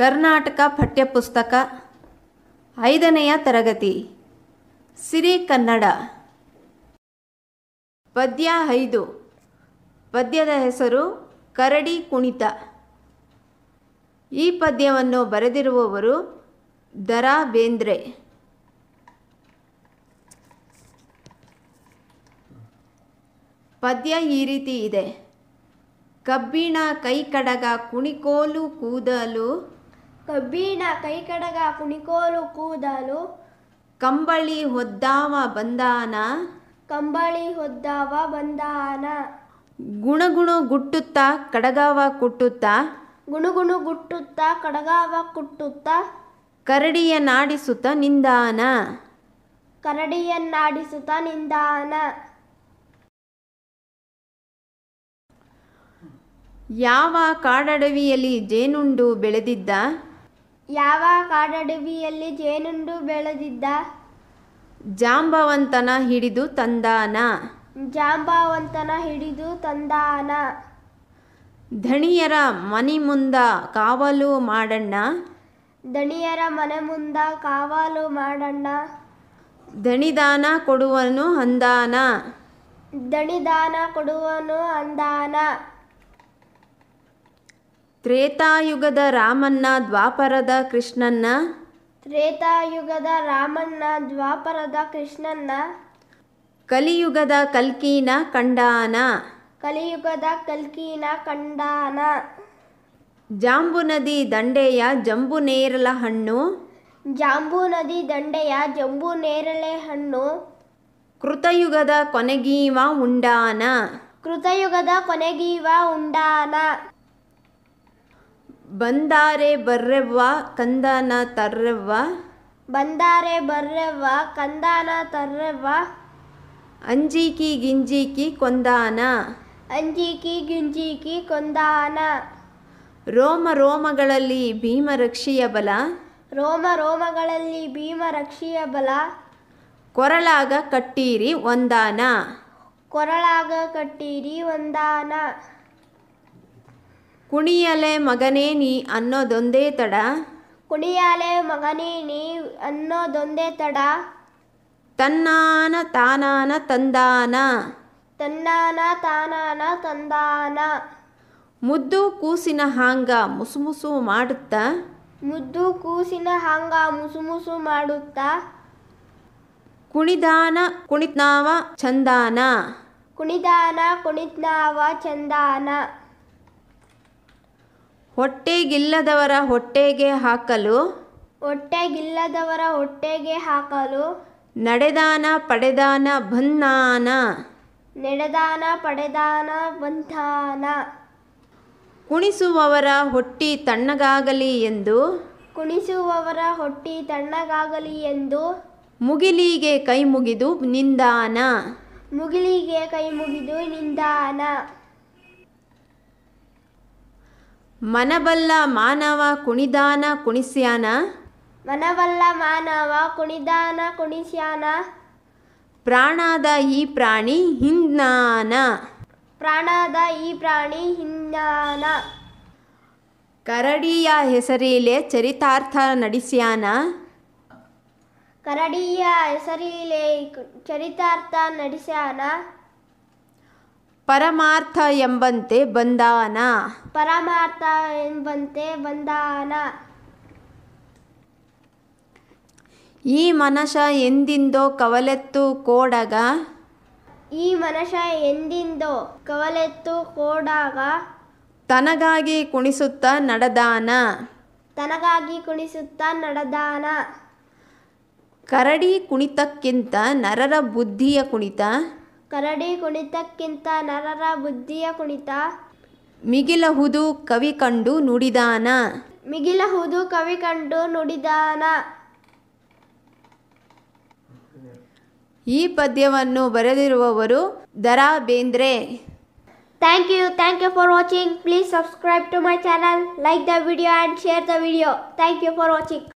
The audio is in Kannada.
ಕರ್ನಾಟಕ ಪಠ್ಯಪುಸ್ತಕ ಐದನೆಯ ತರಗತಿ ಸಿರಿ ಕನ್ನಡ ಪದ್ಯ ಐದು ಪದ್ಯದ ಹೆಸರು ಕರಡಿ ಕುಣಿತ ಈ ಪದ್ಯವನ್ನು ಬರೆದಿರುವವರು ದರಾ ಬೇಂದ್ರೆ ಪದ್ಯ ಈ ರೀತಿ ಇದೆ ಕಬ್ಬಿಣ ಕೈಕಡಗ ಕುಣಿಕೋಲು ಕೂದಲು ಕಬ್ಬಿಣ ಕೈಕಡಗ ಕುಣಿಕೋಲು ಕೂದಲು ಕಂಬಳಿ ಹೊದ್ದಾವ ಬಂದಾನ ಕಂಬಳಿ ಹೊದ್ದಾವ ಬಂದಾನ ಗುಣಗುಣು ಗುಟ್ಟುತ್ತ ಕಡಗಾವ ಕುಟ್ಟುತ್ತಾ ಗುಣಗುಣು ಗುಟ್ಟುತ್ತಾ ಕಡಗಾವ ಕುಟ್ಟುತ್ತಾ ಕರಡಿಯನ್ನಾಡಿಸುತ್ತ ನಿಂದಾನ ಕರಡಿಯನ್ನಾಡಿಸುತ್ತ ನಿಂದಾನ ಯಾವ ಕಾಡಡವಿಯಲ್ಲಿ ಜೇನುಂಡು ಬೆಳೆದಿದ್ದ ಯಾವ ಕಾಡಡವಿಯಲ್ಲಿ ಜೇನುಂಡು ಬೆಳೆದಿದ್ದ ಜಾಂಬವಂತನ ಹಿಡಿದು ತಂದಾನ ಜಾಂಬಾವಂತನ ಹಿಡಿದು ತಂದಾನ ಧಣಿಯರ ಮನೆ ಮುಂದ ಕಾವಲು ಮಾಡಣ್ಣ ದಣಿಯರ ಮನೆ ಮುಂದ ಕಾವಲು ಮಾಡಣ್ಣ ದಣಿದಾನ ಕೊಡುವನು ಅಂದಾನ ದಣಿದಾನ ಕೊಡುವನು ಅಂದಾನ ತ್ರೇತಾಯುಗದ ರಾಮನ್ನ ದ್ವಾಪರದ ಕೃಷ್ಣನ್ನ ತ್ರೇತಾಯುಗದ ರಾಮಣ್ಣ ದ್ವಾಪರದ ಕೃಷ್ಣನ್ನ ಕಲಿಯುಗದ ಕಲ್ಕೀನ ಕಂಡಾನ ಕಲಿಯುಗದ ಕಲ್ಕೀನ ಕಂಡಾನ ಜಾಂಬು ನದಿ ದಂಡೆಯ ಜಂಬು ನೇರಳ ಹಣ್ಣು ಜಾಂಬು ನದಿ ದಂಡೆಯ ಜಂಬು ನೇರಳೆ ಹಣ್ಣು ಕೃತಯುಗದ ಕೊನೆಗೀವ ಉಂಡಾನ ಕೃತಯುಗದ ಕೊನೆಗೀವ ಉಂಡಾನ ಬಂದಾರೆ ಬರ್ರೆವ್ವ ಕಂದಾನ ತರ್ರೆವ್ವ ಬಂದಾರೆ ಬರ್ರೆವ್ವ ಕಂದಾನ ತರ್ರೆವ್ವ ಅಂಜಿಕಿ ಗಿಂಜಿಕಿ ಕೊಂದಾನ ಅಂಜಿಕಿ ಗಿಂಜಿಕಿ ಕೊಂದಾನ ರೋಮ ರೋಮಗಳಲ್ಲಿ ಭೀಮರಕ್ಷಿಯ ಬಲ ರೋಮ ರೋಮಗಳಲ್ಲಿ ಭೀಮರಕ್ಷಿಯ ಬಲ ಕೊರಳಾಗ ಕಟ್ಟೀರಿ ಒಂದಾನ ಕೊರಳಾಗ ಕಟ್ಟೀರಿ ಒಂದಾನ ಕುಣಿಯಲೆ ಮಗನೇ ನೀ ಅನ್ನೋದೊಂದೇ ತಡ ಕುಣಿಯಲೆ ಮಗನೇ ನೀ ಅನ್ನೋದೊಂದೇ ತಡ ತನ್ನಾನ ತಾನಾನ ತಂದಾನ ತನ್ನಾನ ತಾನಾನ ತಂದಾನ ಮುದ್ದು ಕೂಸಿನ ಹಾಂಗ ಮುಸುಮುಸು ಮಾಡುತ್ತ ಮುದ್ದು ಕೂಸಿನ ಹಾಂಗ ಮುಸುಮುಸು ಮಾಡುತ್ತ ಕುಣಿದಾನ ಕುಣಿತ್ನಾವ ಚಂದಾನ ಕುಣಿದಾನ ಕುಣಿತ್ನಾವ ಚಂದಾನ ಹೊಟ್ಟೆಗಿಲ್ಲದವರ ಹೊಟ್ಟೆಗೆ ಹಾಕಲು ಹೊಟ್ಟೆಗಿಲ್ಲದವರ ಹೊಟ್ಟೆಗೆ ಹಾಕಲು ನಡೆದಾನ ಪಡೆದಾನ ಬಂದಾನ ನಡೆದಾನ ಪಡೆದಾನ ಬಂಧಾನ ಕುಣಿಸುವವರ ಹೊಟ್ಟಿ ತಣ್ಣಗಾಗಲಿ ಎಂದು ಕುಣಿಸುವವರ ಹೊಟ್ಟಿ ತಣ್ಣಗಾಗಲಿ ಎಂದು ಮುಗಿಲಿಗೆ ಕೈ ಮುಗಿದು ನಿಂದಾನ ಮುಗಿಲಿಗೆ ಕೈ ಮುಗಿದು ನಿಂದಾನ ಮನಬಲ್ಲ ಮಾನವ ಕುಣಿದಾನ ಕುಣಿಸ್ಯಾನ ಮನವಲ್ಲ ಮಾನವ ಕುಣಿದಾನ ಕುಣಿಸ್ಯಾನ ಪ್ರಾಣಾದ ಈ ಪ್ರಾಣಿ ಹಿಂದ್ನಾನ ಪ್ರಾಣದ ಈ ಪ್ರಾಣಿ ಹಿಂದ್ನಾನ ಕರಡಿಯ ಹೆಸರಿಲೆ ಚರಿತಾರ್ಥ ನಡೆಸ್ಯಾನ ಕರಡಿಯ ಹೆಸರಿಲೆ ಚರಿತಾರ್ಥ ನಡೆಸ್ಯಾನ ಪರಮಾರ್ಥ ಎಂಬಂತೆ ಬಂದಾನ ಪರಮಾರ್ಥ ಎಂಬಂತೆ ಬಂದಾನ ಈ ಮನಶ ಎಂದಿಂದೋ ಕವಲೆತ್ತು ಕೋಡಗ ಈ ಮನಶ ಎಂದಿಂದೋ ಕವಲೆತ್ತು ಕೋಡಾಗ ತನಗಾಗಿ ಕುಣಿಸುತ್ತ ನಡದಾನ ತನಗಾಗಿ ಕುಣಿಸುತ್ತ ನಡದಾನ ಕರಡಿ ಕುಣಿತಕ್ಕಿಂತ ನರರ ಬುದ್ಧಿಯ ಕುಣಿತ ಕರಡಿ ಕುಣಿತಕ್ಕಿಂತ ನರರ ಬುದ್ಧಿಯ ಕುಣಿತ ಕವಿ ಕಂಡು ನುಡಿದಾನ ಮಿಗಿಲಹುದು ಕವಿ ಕಂಡು ನುಡಿದಾನ ಈ ಪದ್ಯವನ್ನು ಬರೆದಿರುವವರು Da Ra Bendre thank you for watching please subscribe to my channel like the video and share the video thank you for watching